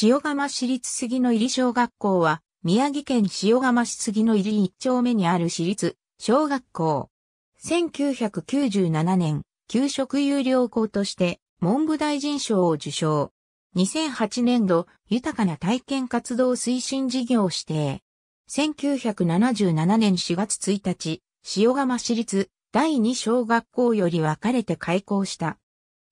塩釜市立杉の入り小学校は、宮城県塩釜市杉の入り一丁目にある市立小学校。1997年、給食有料校として文部大臣賞を受賞。2008年度、豊かな体験活動推進事業指定。1977年4月1日、塩釜市立第2小学校より分かれて開校した。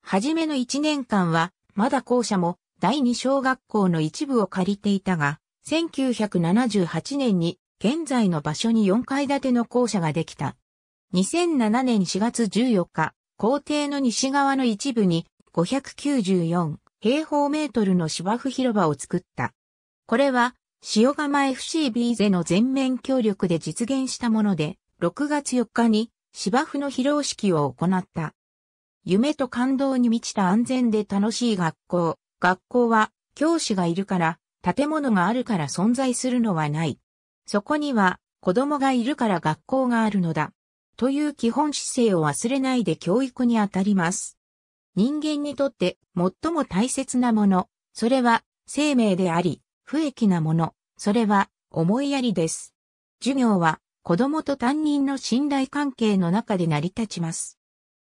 はじめの1年間は、まだ校舎も第二小学校の一部を借りていたが、1978年に現在の場所に4階建ての校舎ができた。2007年4月14日、校庭の西側の一部に594平方メートルの芝生広場を作った。これは、塩釜 FC ビーゼの全面協力で実現したもので、6月4日に芝生の披露式を行った。夢と感動に満ちた安全で楽しい学校、学校は教師がいるから、建物があるから存在するのはない。そこには子供がいるから学校があるのだ。という基本姿勢を忘れないで教育にあたります。人間にとって最も大切なもの、それは生命であり、不益なもの、それは思いやりです。授業は子供と担任の信頼関係の中で成り立ちます。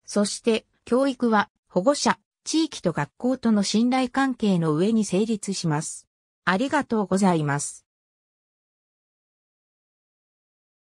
そして教育は保護者、地域と学校との信頼関係の上に成立します。ありがとうございます。